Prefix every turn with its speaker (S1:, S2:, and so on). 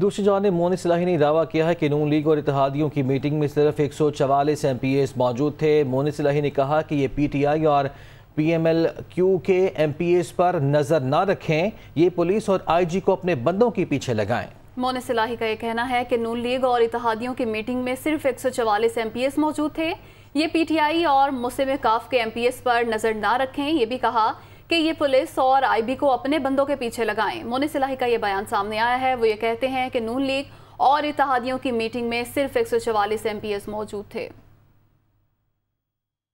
S1: दूसरी जानब मोन सलाही ने दावा किया है कि नून लीग और इतिहादियों की मीटिंग में सिर्फ एक सौ चवालीस एम पी एस मौजूद थे मोन सलाही ने कहा कि ये पी टी आई और पी एम एल क्यू के एम पी एस पर नज़र ना रखें ये पुलिस और आई जी को अपने बंदों के पीछे लगाएं
S2: मोन सलाही का यह कहना है कि नून लीग और इतिहादियों की मीटिंग में सिर्फ एक सौ चवालीस एम पी एस मौजूद थे ये पी टी आई और मुस्लिम काफ के एम पी एस पर नज़र ना रखें यह भी कहा कि ये पुलिस और आईबी को अपने बंदों के पीछे लगाएं मोनी सिलाही का ये बयान सामने आया है वो ये कहते हैं कि नून लीग और इतिहादियों की मीटिंग में सिर्फ एक सौ चवालीस एम मौजूद थे